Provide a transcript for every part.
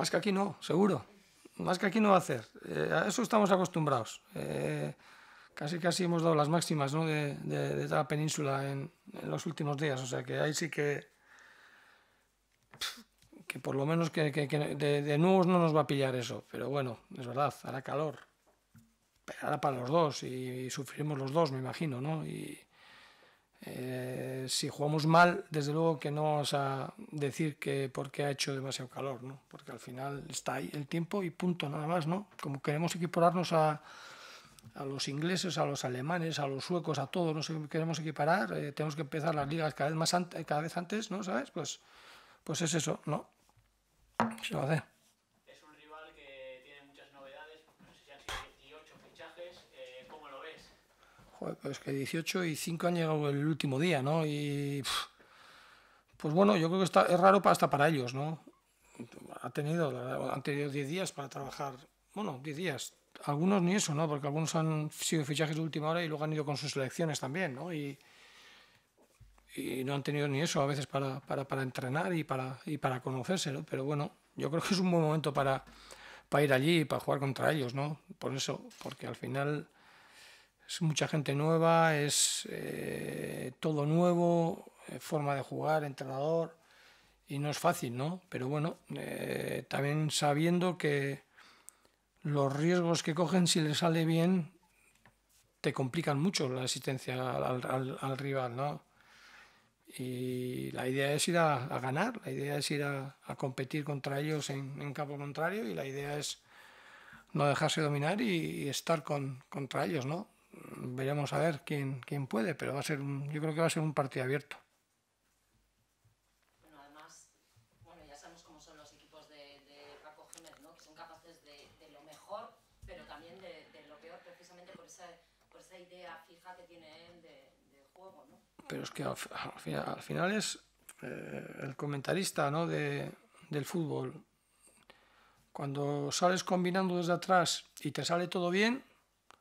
Más que aquí no, seguro. Más que aquí no va a hacer. Eh, a eso estamos acostumbrados. Eh, casi casi hemos dado las máximas ¿no? de, de, la península en, los últimos días. O sea que ahí sí que... Que por lo menos que, de, de, nuevos no nos va a pillar eso. Pero bueno, es verdad, hará calor. Hará para los dos y, sufrimos los dos, me imagino, ¿no? Y, eh, si jugamos mal, desde luego que no vamos a decir que porque ha hecho demasiado calor, ¿no? porque al final está ahí el tiempo y punto, nada más. ¿no? Como queremos equipararnos a, a los ingleses, a los alemanes, a los suecos, a todos, no sé, queremos equiparar, eh, tenemos que empezar las ligas cada vez, más antes, cada vez antes, ¿no? ¿Sabes? Pues, pues es eso, ¿no? Se va a Es que 18 y 5 han llegado el último día, ¿no? Y pues bueno, yo creo que está, es raro hasta para ellos, ¿no? Ha tenido, han tenido 10 días para trabajar, bueno, 10 días, algunos ni eso, ¿no? Porque algunos han sido fichajes de última hora y luego han ido con sus selecciones también, ¿no? Y, y no han tenido ni eso a veces para, entrenar y para, y para conocerse, ¿no? Pero bueno, yo creo que es un buen momento para, para ir allí y para jugar contra ellos, ¿no? Por eso, porque al final es mucha gente nueva, es eh, todo nuevo, eh, forma de jugar, entrenador, y no es fácil, ¿no? Pero bueno, eh, también sabiendo que los riesgos que cogen, si les sale bien, te complican mucho la asistencia al, rival, ¿no? Y la idea es ir a, ganar, la idea es ir a, competir contra ellos en, campo contrario y la idea es no dejarse dominar y, estar contra ellos, ¿no? veremos a ver quién, quién puede, pero va a ser un, yo creo que va a ser un partido abierto. Bueno, además, bueno, ya sabemos cómo son los equipos de, de Paco que son capaces de, de lo mejor, pero también de, de, lo peor, precisamente por esa, por esa idea fija que tiene él de, juego. ¿no? Pero es que al, final, es eh, el comentarista ¿no? del fútbol. Cuando sales combinando desde atrás y te sale todo bien,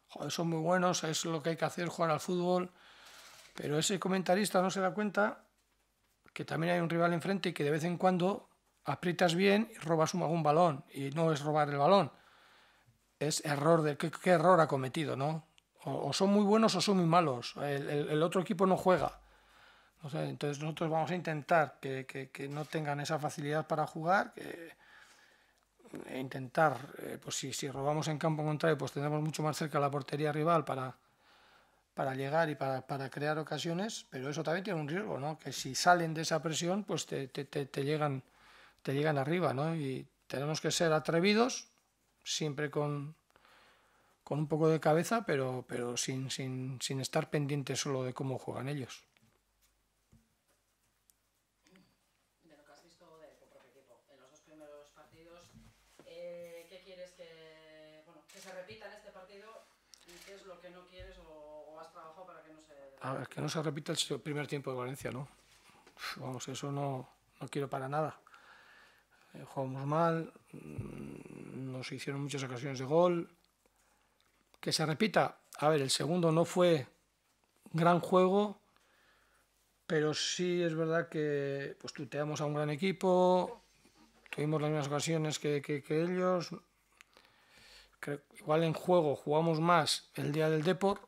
joder, son muy buenos, es lo que hay que hacer, jugar al fútbol. Pero ese comentarista no se da cuenta que también hay un rival enfrente y que de vez en cuando aprietas bien y robas un, algún balón. Y no es robar el balón. Es error, de, ¿qué, error ha cometido, no? O, son muy buenos o son muy malos. El, otro equipo no juega. entonces nosotros vamos a intentar que, que, no tengan esa facilidad para jugar, que, e intentar, eh, pues si, si, robamos en campo contrario, pues tenemos mucho más cerca la portería rival para, para llegar y para, para, crear ocasiones, pero eso también tiene un riesgo, ¿no? Que si salen de esa presión, pues te, te, te, llegan, te llegan arriba, ¿no? Y tenemos que ser atrevidos, siempre con, con un poco de cabeza, pero, pero sin, sin, sin estar pendientes solo de cómo juegan ellos. a ah, que no se repita el primer tiempo de Valencia, ¿no? Vamos, eso no, no quiero para nada. Eh, jugamos mal, mm, nos hicieron muchas ocasiones de gol. Que se repita, a ver, el segundo no fue gran juego, pero sí es verdad que pues tuteamos a un gran equipo, tuvimos las mismas ocasiones que, que, ellos. igual en juego jugamos más el día del Deport,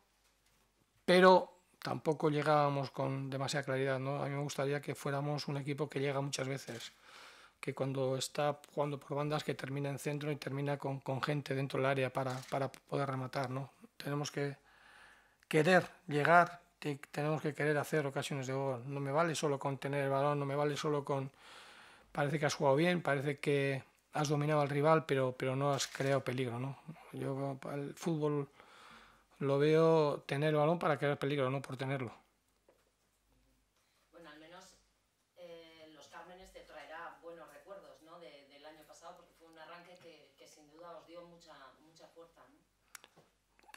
pero tampoco llegábamos con demasiada claridad. ¿no? A mí me gustaría que fuéramos un equipo que llega muchas veces, que cuando está jugando por bandas que termina en centro y termina con, con gente dentro del área para, para poder rematar. ¿no? Tenemos que querer llegar, que tenemos que querer hacer ocasiones de gol. No me vale solo con tener el balón, no me vale solo con... Parece que has jugado bien, parece que has dominado al rival, pero, pero no has creado peligro. ¿no? Yo, el fútbol lo veo tener el balón para crear peligro, no por tenerlo. Bueno, al menos eh, los Cármenes te traerá buenos recuerdos ¿no? De, del año pasado, porque fue un arranque que, que sin duda os dio mucha, mucha fuerza. ¿no?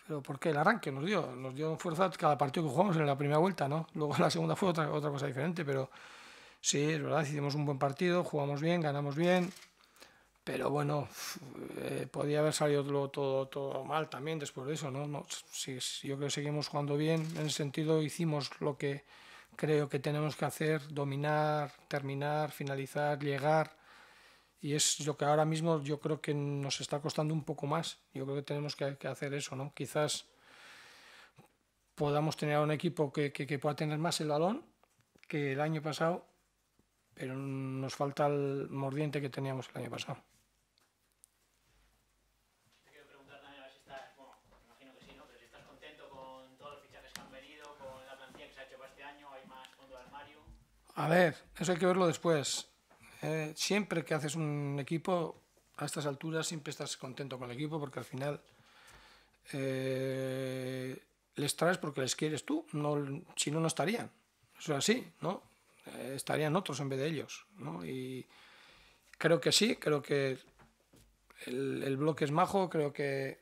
¿Pero por qué el arranque nos dio? Nos dio fuerza cada partido que jugamos en la primera vuelta, ¿no? Luego en la segunda fue otra, otra cosa diferente, pero sí, es verdad, hicimos un buen partido, jugamos bien, ganamos bien, pero bueno, eh, podía haber salido todo, todo, mal también después de eso, ¿no? no si, yo creo que seguimos jugando bien, en ese sentido hicimos lo que creo que tenemos que hacer, dominar, terminar, finalizar, llegar. Y es lo que ahora mismo yo creo que nos está costando un poco más. Yo creo que tenemos que, que hacer eso, ¿no? Quizás podamos tener un equipo que, que, que, pueda tener más el balón que el año pasado, pero nos falta el mordiente que teníamos el año pasado. A ver, eso hay que verlo después. Eh, siempre que haces un equipo, a estas alturas siempre estás contento con el equipo porque al final eh, les traes porque les quieres tú. No, si no, no estarían. Eso es así, ¿no? Eh, estarían otros en vez de ellos, ¿no? Y creo que sí, creo que el, bloque es majo, creo que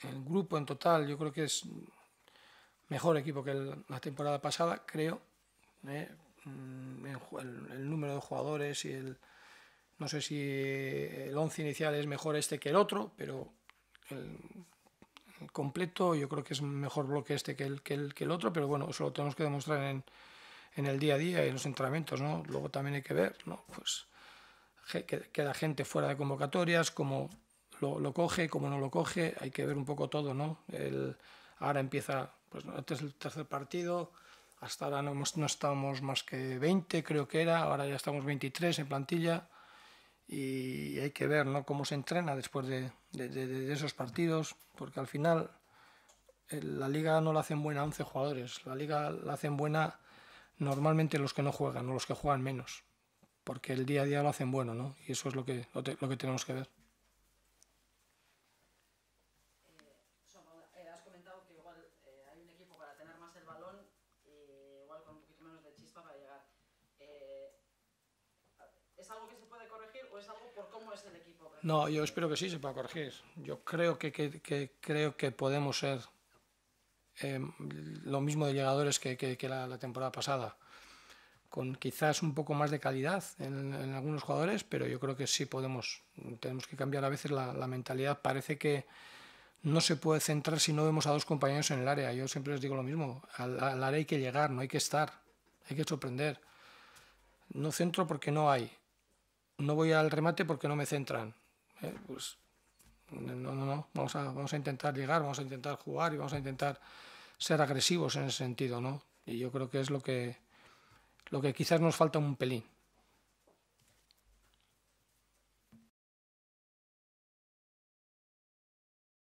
el grupo en total, yo creo que es mejor equipo que la temporada pasada, creo. ¿eh? Mm, el, número de jugadores y el... No sé si el 11 inicial es mejor este que el otro, pero el, completo yo creo que es mejor bloque este que el, que el, que el otro, pero bueno, eso lo tenemos que demostrar en, en el día a día y en los entrenamientos, ¿no? Luego también hay que ver, ¿no? Pues la gente fuera de convocatorias, cómo lo, lo, coge, cómo no lo coge, hay que ver un poco todo, ¿no? El, ahora empieza, pues este es el tercer partido, hasta ahora no, estamos estábamos más que 20, creo que era, ahora ya estamos 23 en plantilla y hay que ver ¿no? cómo se entrena después de, esos partidos, porque al final eh, la liga no la hacen buena 11 jugadores, la liga la hacen buena normalmente los que no juegan o los que juegan menos, porque el día a día lo hacen bueno, ¿no? y eso es lo que, lo, que tenemos que ver. Eh, eh, comentado que igual hay un equipo para tener más el balón para llegar. Eh, ¿Es algo que se puede corregir o es algo por cómo es el equipo? No, yo espero que sí se pueda corregir. Yo creo que, que, creo que podemos ser em, lo mismo de llegadores que, que la, la, temporada pasada. Con quizás un poco más de calidad en, algunos jugadores, pero yo creo que sí podemos. Tenemos que cambiar a veces la, mentalidad. Parece que, no se puede centrar si no vemos a dos compañeros en el área. Yo siempre les digo lo mismo, al, al, área hay que llegar, no hay que estar hay que sorprender. No centro porque no hay. No voy al remate porque no me centran. Eh, pues no, no, no. Vamos a, vamos a intentar llegar, vamos a intentar jugar y vamos a intentar ser agresivos en ese sentido, ¿no? Y yo creo que es lo que, lo que quizás nos falta un pelín.